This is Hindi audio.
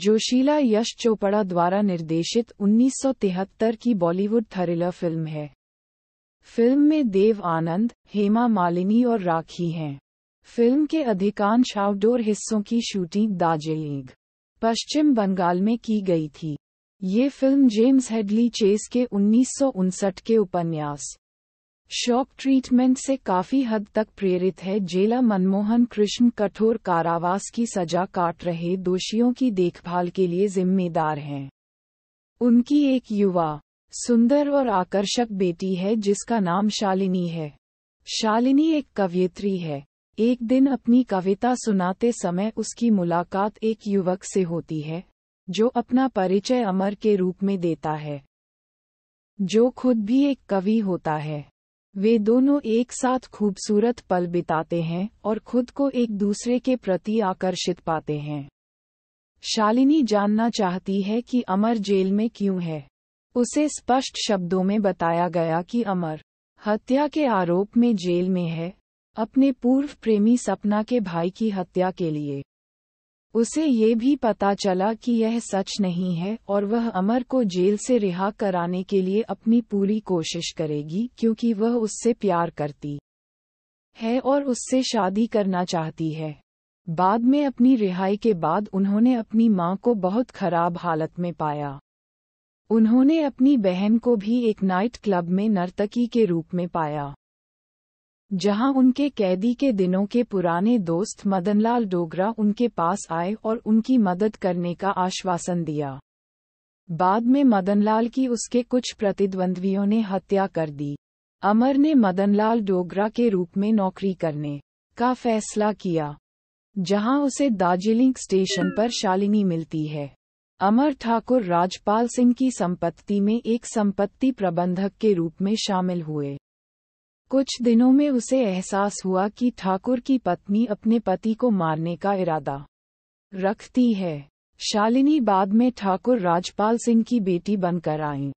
जोशीला यश चोपड़ा द्वारा निर्देशित 1973 की बॉलीवुड थ्रिलर फिल्म है फिल्म में देव आनंद हेमा मालिनी और राखी हैं फिल्म के अधिकांश आउटडोर हिस्सों की शूटिंग दार्जिलिंग पश्चिम बंगाल में की गई थी ये फिल्म जेम्स हेडली चेस के उन्नीस के उपन्यास शॉक ट्रीटमेंट से काफी हद तक प्रेरित है जेला मनमोहन कृष्ण कठोर कारावास की सजा काट रहे दोषियों की देखभाल के लिए जिम्मेदार हैं उनकी एक युवा सुंदर और आकर्षक बेटी है जिसका नाम शालिनी है शालिनी एक कवयित्री है एक दिन अपनी कविता सुनाते समय उसकी मुलाकात एक युवक से होती है जो अपना परिचय अमर के रूप में देता है जो खुद भी एक कवि होता है वे दोनों एक साथ खूबसूरत पल बिताते हैं और खुद को एक दूसरे के प्रति आकर्षित पाते हैं शालिनी जानना चाहती है कि अमर जेल में क्यों है उसे स्पष्ट शब्दों में बताया गया कि अमर हत्या के आरोप में जेल में है अपने पूर्व प्रेमी सपना के भाई की हत्या के लिए उसे ये भी पता चला कि यह सच नहीं है और वह अमर को जेल से रिहा कराने के लिए अपनी पूरी कोशिश करेगी क्योंकि वह उससे प्यार करती है और उससे शादी करना चाहती है बाद में अपनी रिहाई के बाद उन्होंने अपनी माँ को बहुत खराब हालत में पाया उन्होंने अपनी बहन को भी एक नाइट क्लब में नर्तकी के रूप में पाया जहां उनके कैदी के दिनों के पुराने दोस्त मदनलाल डोगरा उनके पास आए और उनकी मदद करने का आश्वासन दिया बाद में मदनलाल की उसके कुछ प्रतिद्वंद्वियों ने हत्या कर दी अमर ने मदनलाल डोगरा के रूप में नौकरी करने का फैसला किया जहां उसे दार्जिलिंग स्टेशन पर शालिनी मिलती है अमर ठाकुर राजपाल सिंह की संपत्ति में एक संपत्ति प्रबंधक के रूप में शामिल हुए कुछ दिनों में उसे एहसास हुआ कि ठाकुर की पत्नी अपने पति को मारने का इरादा रखती है शालिनी बाद में ठाकुर राजपाल सिंह की बेटी बनकर आईं